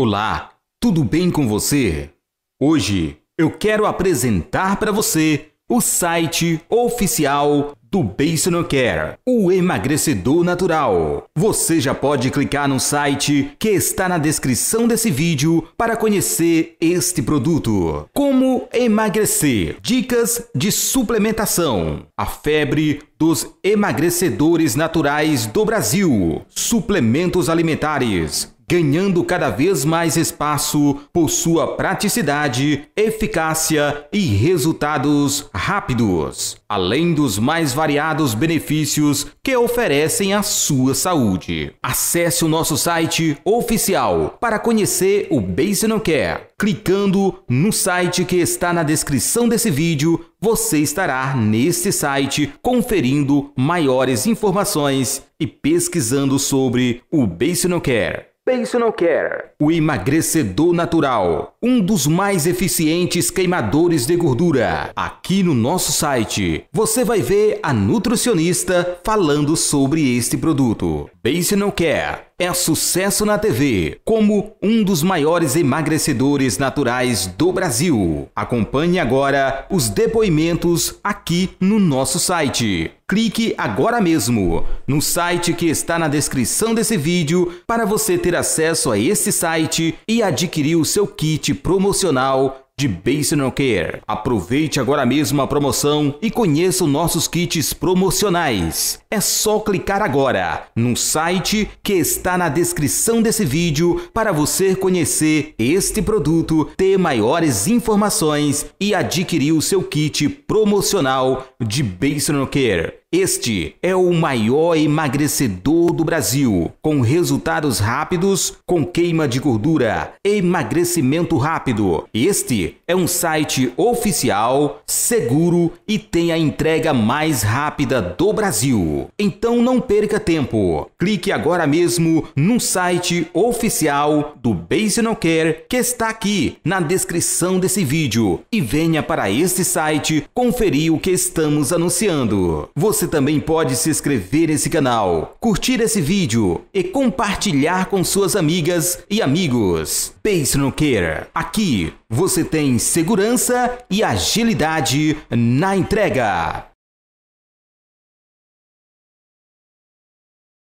Olá, tudo bem com você? Hoje eu quero apresentar para você o site oficial do Base No Care, o emagrecedor natural. Você já pode clicar no site que está na descrição desse vídeo para conhecer este produto. Como emagrecer? Dicas de suplementação. A febre dos emagrecedores naturais do Brasil. Suplementos alimentares ganhando cada vez mais espaço por sua praticidade, eficácia e resultados rápidos, além dos mais variados benefícios que oferecem à sua saúde. Acesse o nosso site oficial para conhecer o Basinocare. Clicando no site que está na descrição desse vídeo, você estará neste site conferindo maiores informações e pesquisando sobre o Basinocare. Pense não quer. O emagrecedor natural um dos mais eficientes queimadores de gordura. Aqui no nosso site, você vai ver a nutricionista falando sobre este produto. Base Não Quer é sucesso na TV, como um dos maiores emagrecedores naturais do Brasil. Acompanhe agora os depoimentos aqui no nosso site. Clique agora mesmo no site que está na descrição desse vídeo para você ter acesso a esse site e adquirir o seu kit promocional de Basinal Care. Aproveite agora mesmo a promoção e conheça os nossos kits promocionais. É só clicar agora no site que está na descrição desse vídeo para você conhecer este produto, ter maiores informações e adquirir o seu kit promocional de Basinal Care. Este é o maior emagrecedor do Brasil, com resultados rápidos, com queima de gordura, emagrecimento rápido. Este é um site oficial, seguro e tem a entrega mais rápida do Brasil. Então não perca tempo. Clique agora mesmo no site oficial do Base No Care que está aqui na descrição desse vídeo e venha para este site conferir o que estamos anunciando. Você você também pode se inscrever nesse canal, curtir esse vídeo e compartilhar com suas amigas e amigos. Pense no Care. Aqui você tem segurança e agilidade na entrega.